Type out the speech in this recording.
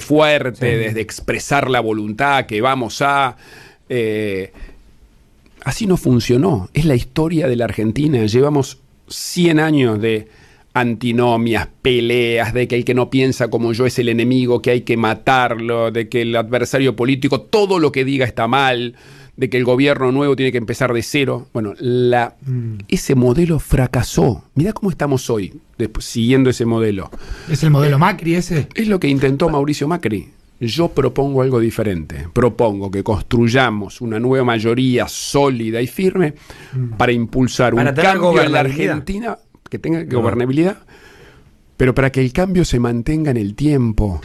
fuerte, desde expresar la voluntad que vamos a... Eh, así no funcionó. Es la historia de la Argentina. Llevamos 100 años de antinomias, peleas, de que el que no piensa como yo es el enemigo, que hay que matarlo, de que el adversario político, todo lo que diga está mal, de que el gobierno nuevo tiene que empezar de cero. Bueno, la, mm. ese modelo fracasó. Mira cómo estamos hoy, siguiendo ese modelo. ¿Es el modelo Macri ese? Es lo que intentó Mauricio Macri. Yo propongo algo diferente. Propongo que construyamos una nueva mayoría sólida y firme mm. para impulsar un cambio en la Argentina que tenga gobernabilidad, pero para que el cambio se mantenga en el tiempo